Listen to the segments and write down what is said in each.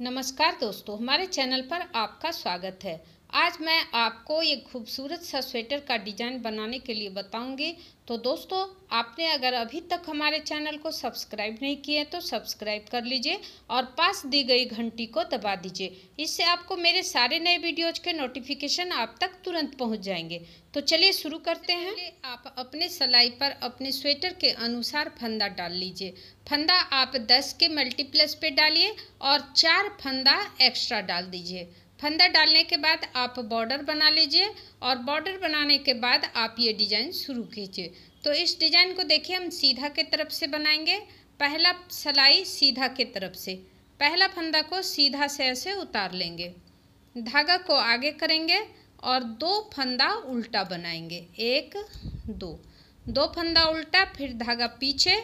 नमस्कार दोस्तों हमारे चैनल पर आपका स्वागत है आज मैं आपको ये खूबसूरत सा स्वेटर का डिज़ाइन बनाने के लिए बताऊंगी तो दोस्तों आपने अगर अभी तक हमारे चैनल को सब्सक्राइब नहीं किया है तो सब्सक्राइब कर लीजिए और पास दी गई घंटी को दबा दीजिए इससे आपको मेरे सारे नए वीडियोज के नोटिफिकेशन आप तक तुरंत पहुंच जाएंगे तो चलिए शुरू करते हैं आप अपने सिलाई पर अपने स्वेटर के अनुसार फंदा डाल लीजिए फंदा आप दस के मल्टीप्लस पे डालिए और चार फंदा एक्स्ट्रा डाल दीजिए फंदा डालने के बाद आप बॉर्डर बना लीजिए और बॉर्डर बनाने के बाद आप ये डिज़ाइन शुरू कीजिए तो इस डिज़ाइन को देखिए हम सीधा के तरफ से बनाएंगे पहला सलाई सीधा के तरफ से पहला फंदा को सीधा से ऐसे उतार लेंगे धागा को आगे करेंगे और दो फंदा उल्टा बनाएंगे एक दो दो फंदा उल्टा फिर धागा पीछे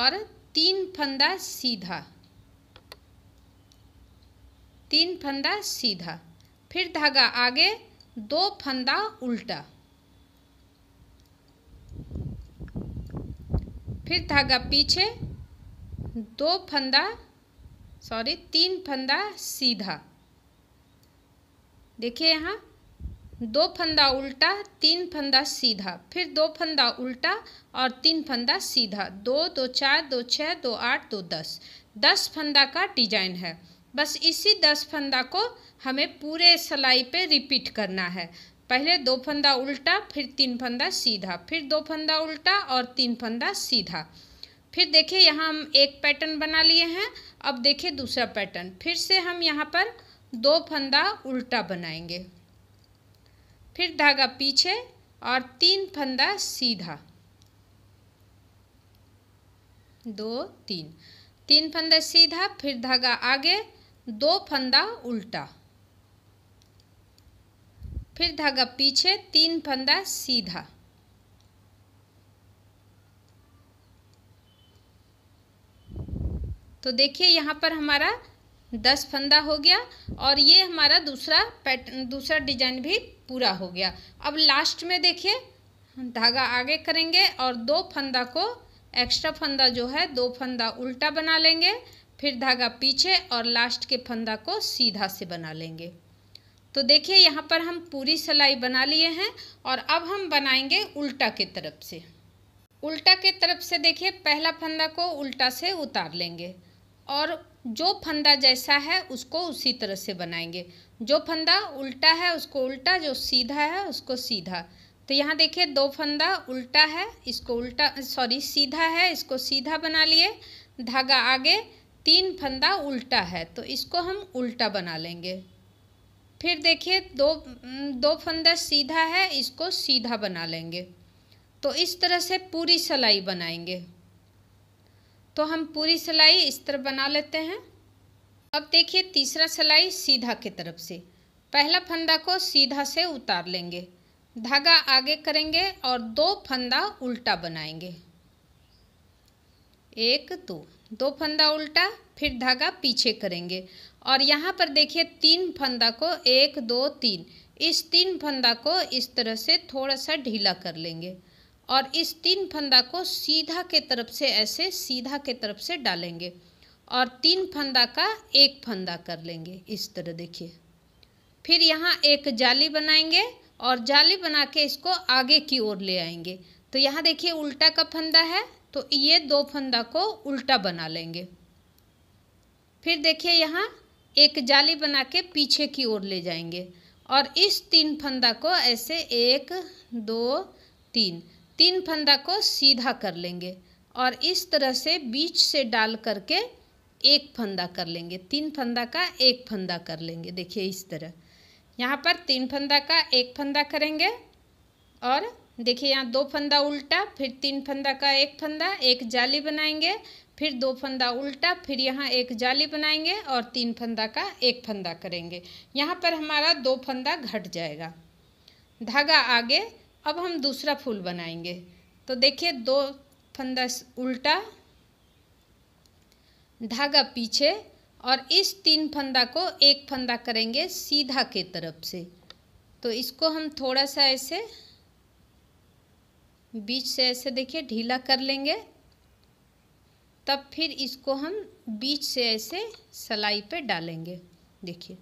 और तीन फंदा सीधा तीन फंदा सीधा फिर धागा आगे दो फंदा उल्टा फिर धागा पीछे दो फंदा सॉरी तीन फंदा सीधा देखिए यहाँ दो फंदा उल्टा तीन फंदा सीधा फिर दो फंदा उल्टा और तीन फंदा सीधा दो दो चार दो छः दो आठ दो दस दस फंदा का डिजाइन है बस इसी दस फंदा को हमें पूरे सिलाई पे रिपीट करना है पहले दो फंदा उल्टा फिर तीन फंदा सीधा फिर दो फंदा उल्टा और तीन फंदा सीधा फिर देखिए यहाँ हम एक पैटर्न बना लिए हैं अब देखिए दूसरा पैटर्न फिर से हम यहाँ पर दो फंदा उल्टा बनाएंगे फिर धागा पीछे और तीन फंदा सीधा दो तीन तीन फंदा सीधा फिर धागा आगे दो फंदा उल्टा फिर धागा पीछे तीन फंदा सीधा तो देखिए यहाँ पर हमारा दस फंदा हो गया और ये हमारा दूसरा पैटर्न दूसरा डिजाइन भी पूरा हो गया अब लास्ट में देखिए धागा आगे करेंगे और दो फंदा को एक्स्ट्रा फंदा जो है दो फंदा उल्टा बना लेंगे फिर धागा पीछे और लास्ट के फंदा को सीधा से बना लेंगे तो देखिए यहाँ पर हम पूरी सिलाई बना लिए हैं और अब हम बनाएंगे उल्टा के तरफ से उल्टा के तरफ से देखिए पहला फंदा को उल्टा से उतार लेंगे और जो फंदा जैसा है उसको उसी तरह से बनाएंगे जो फंदा उल्टा है उसको उल्टा जो सीधा है उसको सीधा तो यहाँ देखिए दो फंदा उल्टा है इसको उल्टा सॉरी सीधा है इसको सीधा बना लिए धागा आगे तीन फंदा उल्टा है तो इसको हम उल्टा बना लेंगे फिर देखिए दो दो फंदा सीधा है इसको सीधा बना लेंगे तो इस तरह से पूरी सिलाई बनाएंगे तो हम पूरी सिलाई इस तरह बना लेते हैं अब देखिए तीसरा सिलाई सीधा की तरफ से पहला फंदा को सीधा से उतार लेंगे धागा आगे करेंगे और दो फंदा उल्टा बनाएंगे एक दो दो फंदा उल्टा फिर धागा पीछे करेंगे और यहाँ पर देखिए तीन फंदा को एक दो तीन इस तीन फंदा को इस तरह से थोड़ा सा ढीला कर लेंगे और इस तीन फंदा को सीधा के तरफ से ऐसे सीधा के तरफ से डालेंगे और तीन फंदा का एक फंदा कर लेंगे इस तरह देखिए फिर यहाँ एक जाली बनाएंगे और जाली बना के इसको आगे की ओर ले आएंगे तो यहाँ देखिए उल्टा का फंदा है तो ये दो फंदा को उल्टा बना लेंगे फिर देखिए यहाँ एक जाली बना के पीछे की ओर ले जाएंगे और इस तीन फंदा को ऐसे एक दो तीन तीन फंदा को सीधा कर लेंगे और इस तरह से बीच से डाल करके एक फंदा कर लेंगे तीन फंदा का एक फंदा कर लेंगे देखिए इस तरह यहाँ पर तीन फंदा का एक फंदा करेंगे और देखिए यहाँ दो फंदा उल्टा फिर तीन फंदा का एक फंदा एक जाली बनाएंगे फिर दो फंदा उल्टा फिर यहाँ एक जाली बनाएंगे और तीन फंदा का एक फंदा करेंगे यहाँ पर हमारा दो फंदा घट जाएगा धागा आगे अब हम दूसरा फूल बनाएंगे तो देखिए दो फंदा उल्टा धागा पीछे और इस तीन फंदा को एक फंदा करेंगे सीधा के तरफ से तो इसको हम थोड़ा सा ऐसे बीच से ऐसे देखिए ढीला कर लेंगे तब फिर इसको हम बीच से ऐसे सलाई पे डालेंगे देखिए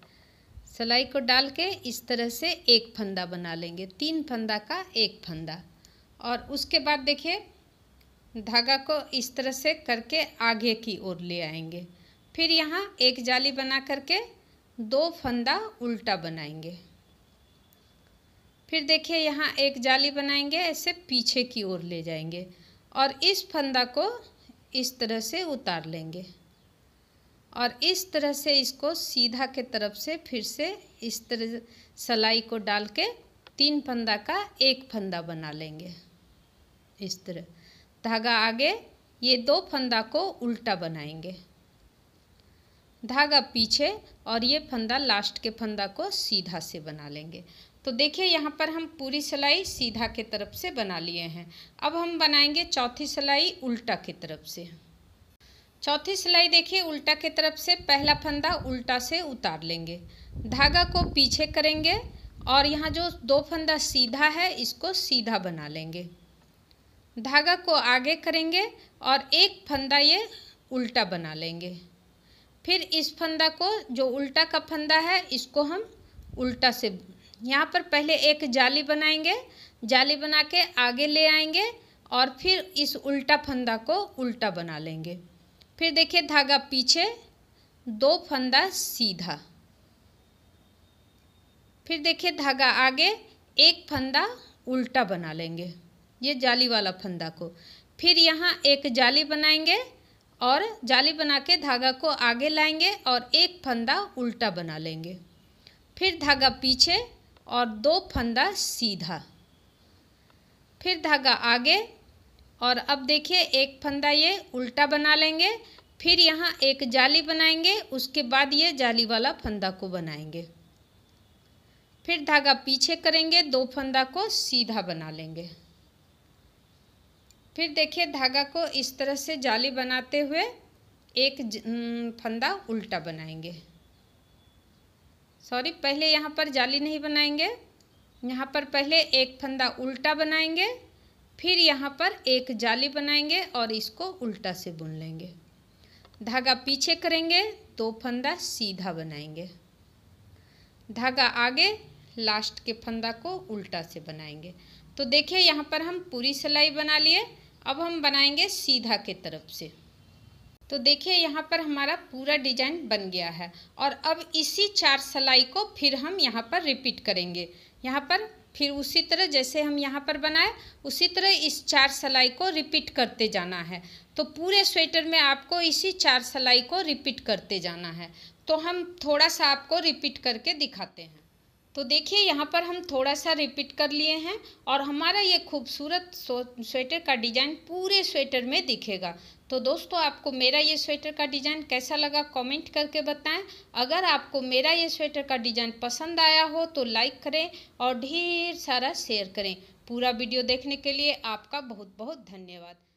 सलाई को डाल के इस तरह से एक फंदा बना लेंगे तीन फंदा का एक फंदा और उसके बाद देखिए धागा को इस तरह से करके आगे की ओर ले आएंगे फिर यहाँ एक जाली बना करके दो फंदा उल्टा बनाएंगे फिर देखिए यहाँ एक जाली बनाएंगे ऐसे पीछे की ओर ले जाएंगे और इस फंदा को इस तरह से उतार लेंगे और इस तरह से इसको सीधा के तरफ से फिर से इस तरह सलाई को डाल के तीन फंदा का एक फंदा बना लेंगे इस तरह धागा आगे ये दो फंदा को उल्टा बनाएंगे धागा पीछे और ये फंदा लास्ट के फंदा को सीधा से बना लेंगे तो देखिए यहाँ पर हम पूरी सिलाई सीधा के तरफ से बना लिए हैं अब हम बनाएंगे चौथी सिलाई उल्टा के तरफ से चौथी सिलाई देखिए उल्टा के तरफ से पहला फंदा उल्टा से उतार लेंगे धागा को पीछे करेंगे और यहाँ जो दो फंदा सीधा है इसको सीधा बना लेंगे धागा को आगे करेंगे और एक फंदा ये उल्टा बना लेंगे फिर इस फंदा को जो उल्टा का फंदा है इसको हम उल्टा से यहाँ पर पहले एक जाली बनाएंगे जाली बना के आगे ले आएंगे और फिर इस उल्टा फंदा को उल्टा बना लेंगे फिर देखिए धागा पीछे दो फंदा सीधा फिर देखिए धागा आगे एक फंदा उल्टा बना लेंगे ये जाली वाला फंदा को फिर यहाँ एक जाली बनाएंगे और जाली बना के धागा को आगे लाएंगे और एक फंदा उल्टा बना लेंगे फिर धागा पीछे और दो फंदा सीधा फिर धागा आगे और अब देखिए एक फंदा ये उल्टा बना लेंगे फिर यहाँ एक जाली बनाएंगे उसके बाद ये जाली वाला फंदा को बनाएंगे फिर धागा पीछे करेंगे दो फंदा को सीधा बना लेंगे फिर देखिए धागा को इस तरह से जाली बनाते हुए एक फंदा उल्टा बनाएंगे सॉरी पहले यहाँ पर जाली नहीं बनाएंगे यहाँ पर पहले एक फंदा उल्टा बनाएंगे फिर यहाँ पर एक जाली बनाएंगे और इसको उल्टा से बुन लेंगे धागा पीछे करेंगे तो फंदा सीधा बनाएंगे धागा आगे लास्ट के फंदा को उल्टा से बनाएंगे तो देखिए यहाँ पर हम पूरी सिलाई बना लिए अब हम बनाएंगे सीधा के तरफ से तो देखिए यहाँ पर हमारा पूरा डिजाइन बन गया है और अब इसी चार सलाई को फिर हम यहाँ पर रिपीट करेंगे यहाँ पर फिर उसी तरह जैसे हम यहाँ पर बनाए उसी तरह इस चार सलाई को रिपीट करते जाना है तो पूरे स्वेटर में आपको इसी चार सलाई को रिपीट करते जाना है तो हम थोड़ा सा आपको रिपीट करके दिखाते हैं तो देखिए यहाँ पर हम थोड़ा सा रिपीट कर लिए हैं और हमारा ये खूबसूरत स्वेटर का डिज़ाइन पूरे स्वेटर में दिखेगा तो दोस्तों आपको मेरा ये स्वेटर का डिज़ाइन कैसा लगा कमेंट करके बताएं अगर आपको मेरा ये स्वेटर का डिज़ाइन पसंद आया हो तो लाइक करें और ढेर सारा शेयर करें पूरा वीडियो देखने के लिए आपका बहुत बहुत धन्यवाद